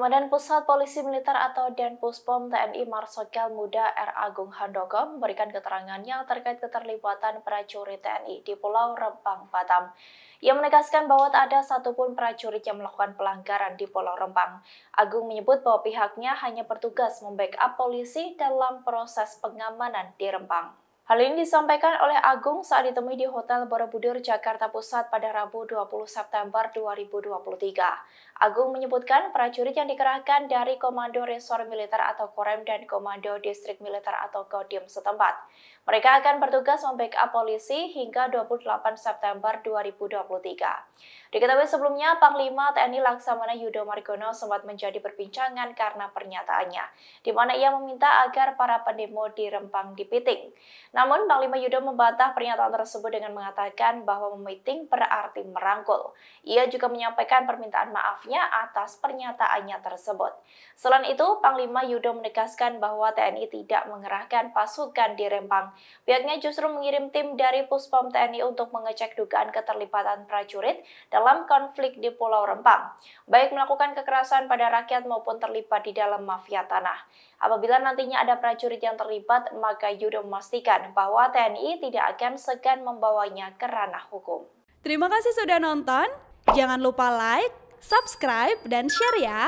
Komandan Pusat Polisi Militer atau Denpuspom TNI Marsikal Muda R. Agung Handoko memberikan keterangannya terkait keterlibatan prajurit TNI di Pulau Rempang, Batam. Ia menegaskan bahwa tak ada satupun prajurit yang melakukan pelanggaran di Pulau Rempang. Agung menyebut bahwa pihaknya hanya bertugas membackup polisi dalam proses pengamanan di Rempang. Hal ini disampaikan oleh Agung saat ditemui di Hotel Borobudur, Jakarta Pusat pada Rabu 20 September 2023. Agung menyebutkan prajurit yang dikerahkan dari Komando Resor Militer atau Korem dan Komando Distrik Militer atau Kodim setempat. Mereka akan bertugas membackup polisi hingga 28 September 2023. Diketahui sebelumnya, Panglima TNI Laksamana Yudo Margono sempat menjadi perbincangan karena pernyataannya, di mana ia meminta agar para pendemo di Rempang dipiting. Namun, Panglima Yudo membantah pernyataan tersebut dengan mengatakan bahwa memiting berarti merangkul. Ia juga menyampaikan permintaan maafnya atas pernyataannya tersebut. Selain itu, Panglima Yudo menegaskan bahwa TNI tidak mengerahkan pasukan di Rempang. Pihaknya justru mengirim tim dari Puspom TNI untuk mengecek dugaan keterlibatan prajurit dalam konflik di Pulau Rempang, baik melakukan kekerasan pada rakyat maupun terlibat di dalam mafia tanah. Apabila nantinya ada prajurit yang terlibat, maka Yudo memastikan bahwa TNI tidak akan segan membawanya ke ranah hukum. Terima kasih sudah nonton. Jangan lupa like, subscribe, dan share ya.